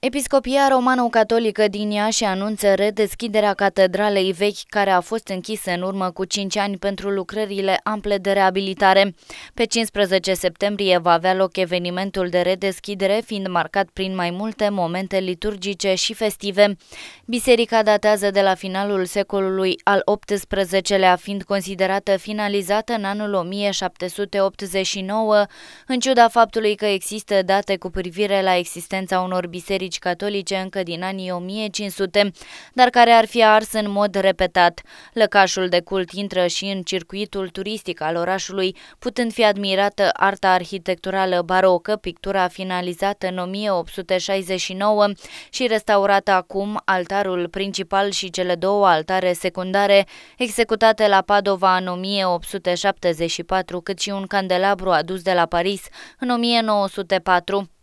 Episcopia romano-catolică din Iași anunță redeschiderea catedralei vechi care a fost închisă în urmă cu 5 ani pentru lucrările ample de reabilitare. Pe 15 septembrie va avea loc evenimentul de redeschidere fiind marcat prin mai multe momente liturgice și festive. Biserica datează de la finalul secolului al XVIII-lea fiind considerată finalizată în anul 1789 în ciuda faptului că există date cu privire la existența unor biserici biserici catolice încă din anii 1500, dar care ar fi ars în mod repetat. Lăcașul de cult intră și în circuitul turistic al orașului, putând fi admirată arta arhitecturală barocă, pictura finalizată în 1869 și restaurată acum altarul principal și cele două altare secundare, executate la Padova în 1874, cât și un candelabru adus de la Paris în 1904.